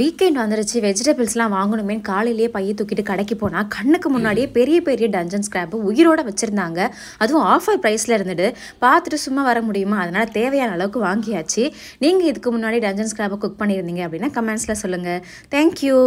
weekend வந்துருச்சு வெஜிடபிள்ஸ்லாம் வாங்கணுமே காலையிலேயே பைய தூக்கிட்டு கடைக்கு போனால் கண்ணுக்கு முன்னாடியே பெரிய பெரிய டஞ்சன் ஸ்கிராப்பு உயிரோடு வச்சுருந்தாங்க அதுவும் ஆஃபர் ப்ரைஸில் இருந்துட்டு பார்த்துட்டு சும்மா வர முடியுமா அதனால் தேவையான அளவுக்கு வாங்கியாச்சு நீங்கள் இதுக்கு முன்னாடி டஞ்சன் ஸ்கிராப்பை குக் பண்ணியிருந்தீங்க அப்படின்னா கமெண்ட்ஸில் சொல்லுங்கள் தேங்க்யூ